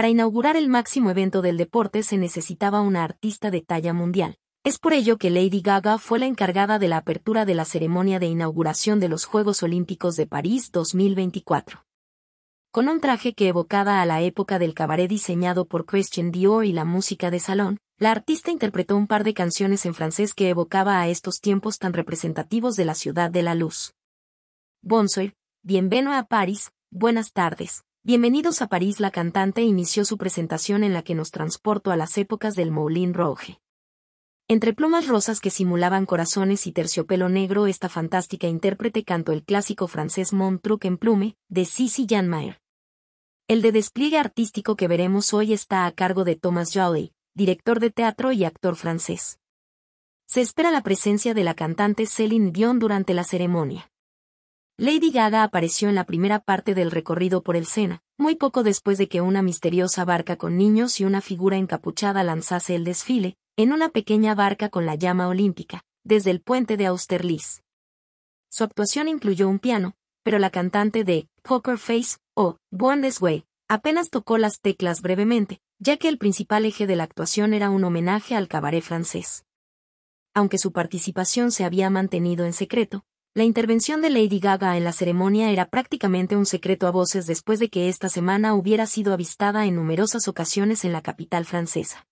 Para inaugurar el máximo evento del deporte se necesitaba una artista de talla mundial. Es por ello que Lady Gaga fue la encargada de la apertura de la ceremonia de inauguración de los Juegos Olímpicos de París 2024. Con un traje que evocaba a la época del cabaret diseñado por Christian Dior y la música de salón, la artista interpretó un par de canciones en francés que evocaba a estos tiempos tan representativos de la ciudad de la luz. Bonsoir, bienvenido a París, buenas tardes. Bienvenidos a París. La cantante inició su presentación en la que nos transportó a las épocas del Moulin Rouge. Entre plumas rosas que simulaban corazones y terciopelo negro, esta fantástica intérprete cantó el clásico francés Mon Truc en Plume, de sissy Jan El de despliegue artístico que veremos hoy está a cargo de Thomas Jolly, director de teatro y actor francés. Se espera la presencia de la cantante Céline Dion durante la ceremonia. Lady Gaga apareció en la primera parte del recorrido por el Sena, muy poco después de que una misteriosa barca con niños y una figura encapuchada lanzase el desfile, en una pequeña barca con la llama olímpica, desde el puente de Austerlitz. Su actuación incluyó un piano, pero la cantante de Poker Face o Born This Way apenas tocó las teclas brevemente, ya que el principal eje de la actuación era un homenaje al cabaret francés. Aunque su participación se había mantenido en secreto, la intervención de Lady Gaga en la ceremonia era prácticamente un secreto a voces después de que esta semana hubiera sido avistada en numerosas ocasiones en la capital francesa.